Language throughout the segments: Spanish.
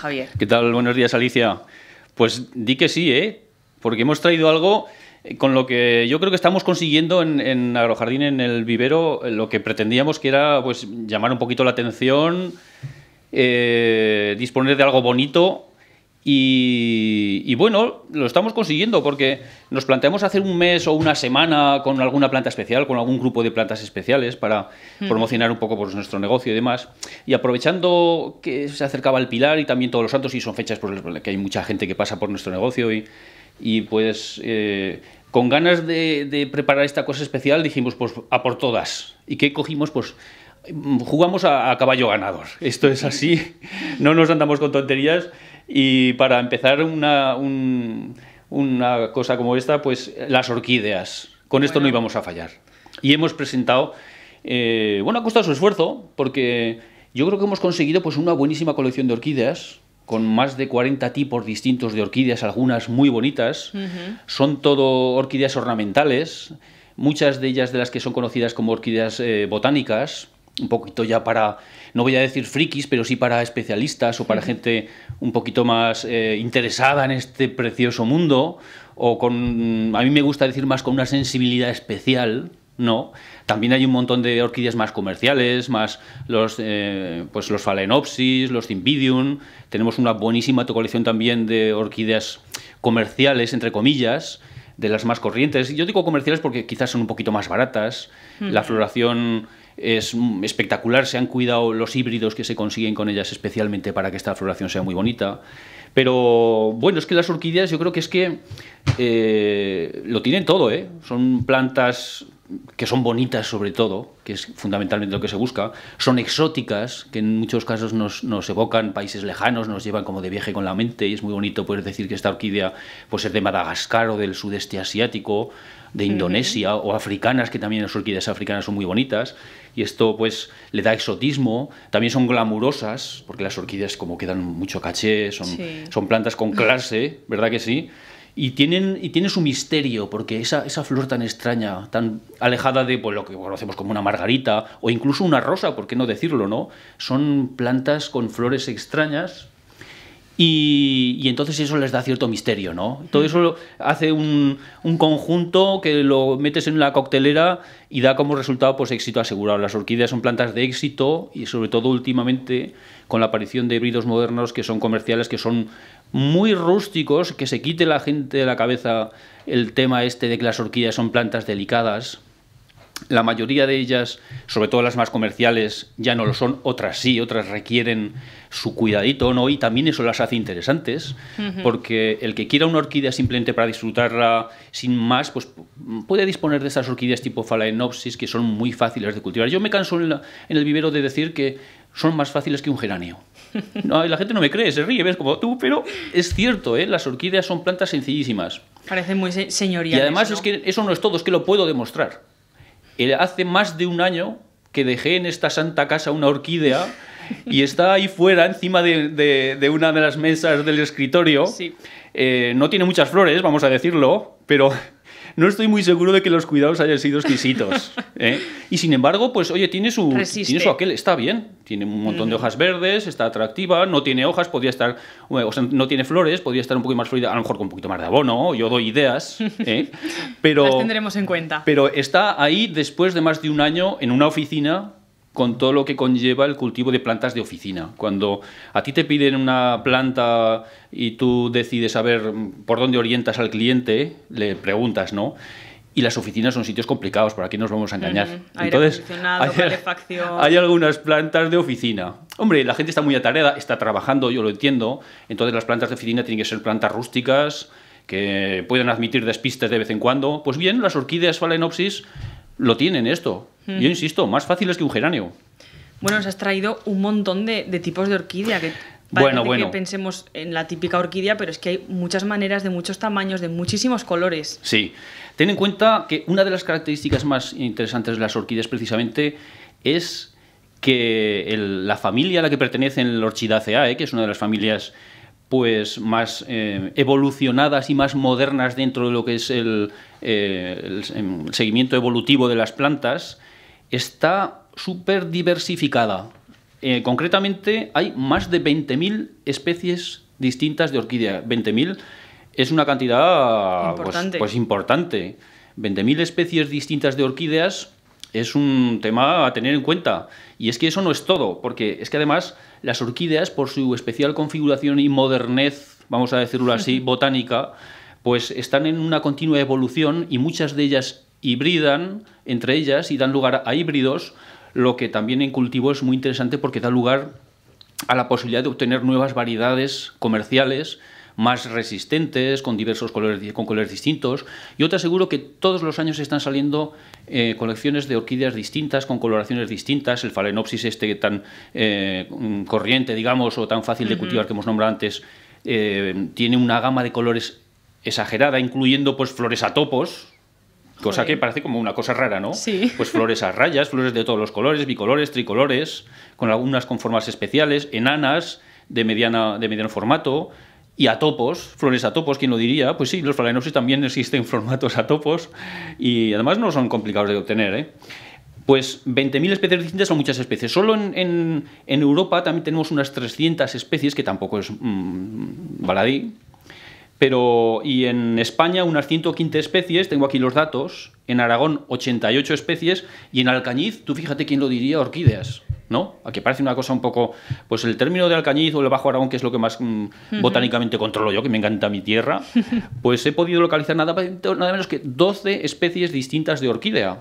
Javier. ¿Qué tal? Buenos días, Alicia. Pues di que sí, ¿eh? Porque hemos traído algo eh, con lo que yo creo que estamos consiguiendo en, Agrojardín, en el vivero, eh, lo que pretendíamos que era pues, llamar un poquito la atención, eh, disponer de algo bonito y, bueno, lo estamos consiguiendo porque nos planteamos hacer un mes o una semana con alguna planta especial, con algún grupo de plantas especiales para promocionar un poco pues, nuestro negocio y demás. Y aprovechando que se acercaba el Pilar y también todos los santos, y son fechas por las pues, que hay mucha gente que pasa por nuestro negocio, y, y pues eh, con ganas de, preparar esta cosa especial dijimos pues a por todas. ¿Y qué cogimos? Pues jugamos a, a caballo ganador. Esto es así, no nos andamos con tonterías. Y para empezar una, cosa como esta, pues las orquídeas. Con esto no íbamos a fallar. Y hemos presentado, eh, bueno, ha costado su esfuerzo, porque yo creo que hemos conseguido pues una buenísima colección de orquídeas, con más de 40 tipos distintos de orquídeas, algunas muy bonitas. Son todo orquídeas ornamentales, muchas de ellas de las que son conocidas como orquídeas eh, botánicas un poquito ya para, no voy a decir frikis, pero sí para especialistas o para gente un poquito más eh, interesada en este precioso mundo, o con, a mí me gusta decir más con una sensibilidad especial, ¿no? También hay un montón de orquídeas más comerciales, más los, eh, pues los Phalaenopsis, los Cymbidium, tenemos una buenísima colección también de orquídeas comerciales, entre comillas, de las más corrientes. Yo digo comerciales porque quizás son un poquito más baratas, la floración es espectacular, se han cuidado los híbridos que se consiguen con ellas especialmente para que esta floración sea muy bonita. Pero bueno, es que las orquídeas yo creo que es que eh, lo tienen todo, ¿eh? Son plantas que son bonitas sobre todo, que es fundamentalmente lo que se busca, son exóticas, que en muchos casos nos, evocan países lejanos, nos llevan como de viaje con la mente, y es muy bonito poder decir que esta orquídea puede ser de Madagascar o del sudeste asiático, de Indonesia, o africanas, que también las orquídeas africanas son muy bonitas, y esto pues le da exotismo, también son glamurosas, porque las orquídeas como quedan mucho caché, son, son plantas con clase, ¿verdad que sí? Y, tienen, y tiene su misterio, porque esa, esa flor tan extraña, tan alejada de pues, lo que conocemos como una margarita o incluso una rosa, por qué no decirlo, ¿no? Son plantas con flores extrañas y, y, entonces eso les da cierto misterio, ¿no? Todo eso hace un, un, conjunto que lo metes en la coctelera y da como resultado pues éxito asegurado. Las orquídeas son plantas de éxito y sobre todo últimamente con la aparición de híbridos modernos que son comerciales, que son muy rústicos, que se quite la gente de la cabeza el tema este de que las orquídeas son plantas delicadas. La mayoría de ellas, sobre todo las más comerciales, ya no lo son, otras sí, otras requieren su cuidadito, ¿no? Y también eso las hace interesantes, porque el que quiera una orquídea simplemente para disfrutarla sin más, pues puede disponer de esas orquídeas tipo Phalaenopsis, que son muy fáciles de cultivar. Yo me canso en, en el vivero de decir que son más fáciles que un geranio. No, la gente no me cree, se ríe, ves como tú, pero es cierto, ¿eh? las orquídeas son plantas sencillísimas. Parece muy señoriales. Y además es que eso no es todo, es que lo puedo demostrar. Eh, hace más de un año que dejé en esta santa casa una orquídea y está ahí fuera, encima de, una de las mesas del escritorio. Eh, no tiene muchas flores, vamos a decirlo, pero no estoy muy seguro de que los cuidados hayan sido exquisitos. ¿eh? Y sin embargo, pues oye, tiene su, tiene su aquel, está bien. Tiene un montón de hojas verdes, está atractiva, no tiene hojas, podría estar, o sea, no tiene flores, podría estar un poquito más fluida a lo mejor con un poquito más de abono, yo doy ideas. ¿eh? Pero, Las tendremos en cuenta. Pero está ahí después de más de un año en una oficina con todo lo que conlleva el cultivo de plantas de oficina. Cuando a ti te piden una planta y tú decides saber por dónde orientas al cliente, le preguntas, ¿no? Y las oficinas son sitios complicados, por aquí nos vamos a engañar. Entonces, hay, algunas plantas de oficina. Hombre, la gente está muy atareada, está trabajando, yo lo entiendo. Entonces, las plantas de oficina tienen que ser plantas rústicas, que pueden admitir despistes de vez en cuando. Pues bien, las orquídeas Phalaenopsis lo tienen esto. Yo insisto, más fáciles que un geranio. Bueno, nos has traído un montón de, tipos de orquídea que bueno, bueno. que pensemos en la típica orquídea, pero es que hay muchas maneras, de muchos tamaños, de muchísimos colores. Sí. Ten en cuenta que una de las características más interesantes de las orquídeas precisamente es que la familia a la que pertenecen la Orchidaceae, eh, que es una de las familias pues más eh, evolucionadas y más modernas dentro de lo que es el eh, seguimiento evolutivo de las plantas, está súper diversificada. Eh, concretamente, hay más de 20.000 especies distintas de orquídeas. 20.000 es una cantidad pues, importante. Pues, importante. 20.000 especies distintas de orquídeas es un tema a tener en cuenta. Y es que eso no es todo, porque es que además las orquídeas, por su especial configuración y modernez, vamos a decirlo así, botánica, pues están en una continua evolución y muchas de ellas hibridan entre ellas y dan lugar a híbridos, lo que también en cultivo es muy interesante porque da lugar a la posibilidad de obtener nuevas variedades comerciales más resistentes, con diversos colores, con colores distintos. Yo te aseguro que todos los años están saliendo eh, colecciones de orquídeas distintas, con coloraciones distintas. El Phalaenopsis, este tan eh, mm, corriente, digamos, o tan fácil de cultivar que hemos nombrado antes, eh, tiene una gama de colores exagerada, incluyendo pues flores a topos, cosa que parece como una cosa rara, ¿no? Sí. Pues flores a rayas, flores de todos los colores, bicolores, tricolores, con algunas con formas especiales, enanas de, mediana, de mediano formato, y a topos, flores a topos, ¿quién lo diría? Pues sí, los phalaenopsis también existen formatos a topos y además no son complicados de obtener. ¿eh? Pues 20.000 especies distintas son muchas especies. Solo en, Europa también tenemos unas 300 especies, que tampoco es mm, baladí. Pero, y en España unas 115 especies, tengo aquí los datos, en Aragón 88 especies, y en Alcañiz, tú fíjate quién lo diría, orquídeas, ¿no? A que parece una cosa un poco, pues el término de Alcañiz o el Bajo Aragón, que es lo que más mm, botánicamente controlo yo, que me encanta mi tierra, pues he podido localizar nada, menos que 12 especies distintas de orquídea.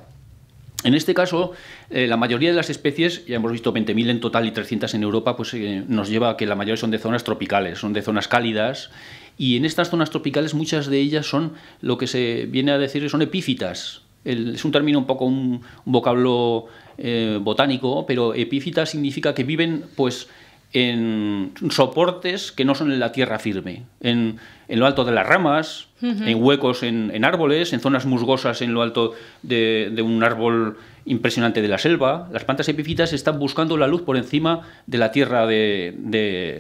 En este caso, eh, la mayoría de las especies, ya hemos visto 20.000 en total y 300 en Europa, pues eh, nos lleva a que la mayoría son de zonas tropicales, son de zonas cálidas y en estas zonas tropicales muchas de ellas son lo que se viene a decir son epífitas. es un término un poco un, vocablo eh, botánico, pero epífita significa que viven pues en soportes que no son en la tierra firme, en, en lo alto de las ramas, en huecos en, en, árboles, en zonas musgosas en lo alto de, de un árbol impresionante de la selva. Las plantas epífitas están buscando la luz por encima de la tierra de,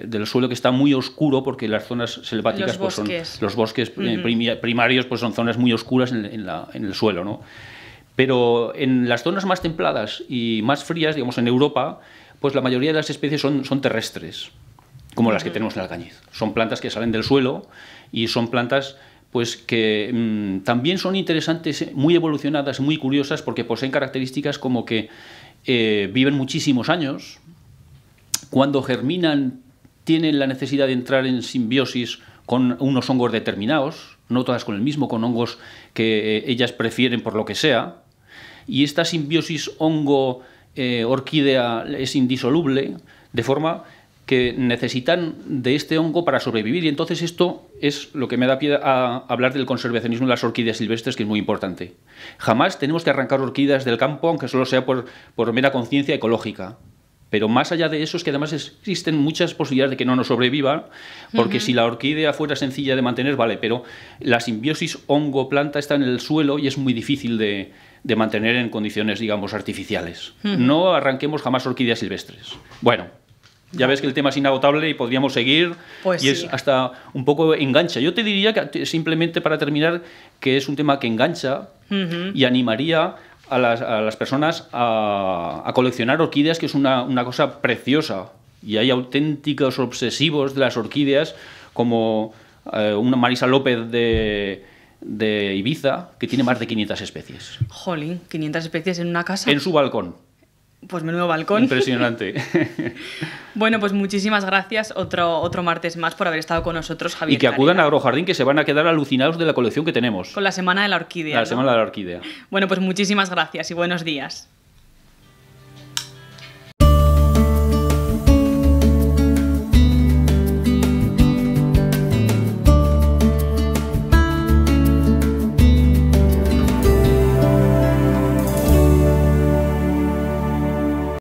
del suelo que está muy oscuro porque las zonas selváticas los pues, bosques, son, los bosques eh, primarios pues son zonas muy oscuras en, el suelo, ¿no? Pero en las zonas más templadas y más frías, digamos en Europa, pues la mayoría de las especies son, terrestres, como las que tenemos en el alcañiz. Son plantas que salen del suelo y son plantas pues que mm, también son interesantes, eh, muy evolucionadas, muy curiosas, porque poseen características como que eh, viven muchísimos años, cuando germinan tienen la necesidad de entrar en simbiosis con unos hongos determinados, no todas con el mismo, con hongos que eh, ellas prefieren por lo que sea, y esta simbiosis hongo-orquídea es indisoluble, de forma que necesitan de este hongo para sobrevivir. Y entonces esto es lo que me da pie a hablar del conservacionismo de las orquídeas silvestres, que es muy importante. Jamás tenemos que arrancar orquídeas del campo, aunque solo sea por, por mera conciencia ecológica. Pero más allá de eso es que además existen muchas posibilidades de que no nos sobreviva, porque si la orquídea fuera sencilla de mantener, vale, pero la simbiosis hongo-planta está en el suelo y es muy difícil de, mantener en condiciones, digamos, artificiales. No arranquemos jamás orquídeas silvestres. Bueno, ya ves que el tema es inagotable y podríamos seguir. Pues y es hasta un poco engancha. Yo te diría que simplemente para terminar que es un tema que engancha y animaría a las, personas a, coleccionar orquídeas, que es una, cosa preciosa. Y hay auténticos obsesivos de las orquídeas, como eh, una Marisa López de, de Ibiza, que tiene más de 500 especies. Jolín, 500 especies en una casa. En su balcón. Pues nuevo balcón. Impresionante. bueno, pues muchísimas gracias otro, otro martes más por haber estado con nosotros, Javier. Y que acudan a Agrojardín, que se van a quedar alucinados de la colección que tenemos. Con la Semana de la Orquídea. La Semana de la Orquídea. Bueno, pues muchísimas gracias y buenos días.